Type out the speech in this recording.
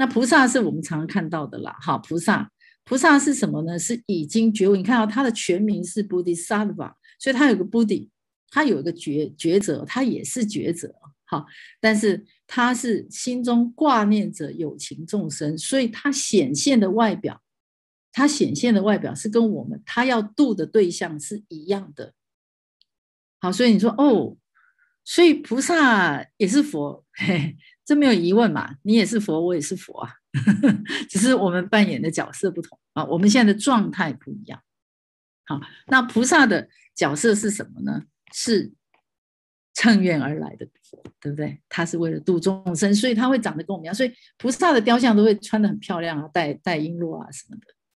那菩萨是我们常常看到的啦，好，菩萨，菩萨是什么呢？是已经觉悟。你看到它的全名是 Bodhisattva，所以它有个 Bodhi，它有一个觉觉者，它也是觉者，好，但是它是心中挂念着有情众生，所以它显现的外表，它显现的外表是跟我们它要度的对象是一样的，好，所以你说哦。所以菩萨也是佛，嘿，这没有疑问嘛？你也是佛，我也是佛啊，只是我们扮演的角色不同啊，我们现在的状态不一样。好，那菩萨的角色是什么呢？是乘愿而来的，对不对？他是为了度众生，所以他会长得跟我们一样。所以菩萨的雕像都会穿的很漂亮啊，戴戴璎珞啊什么的。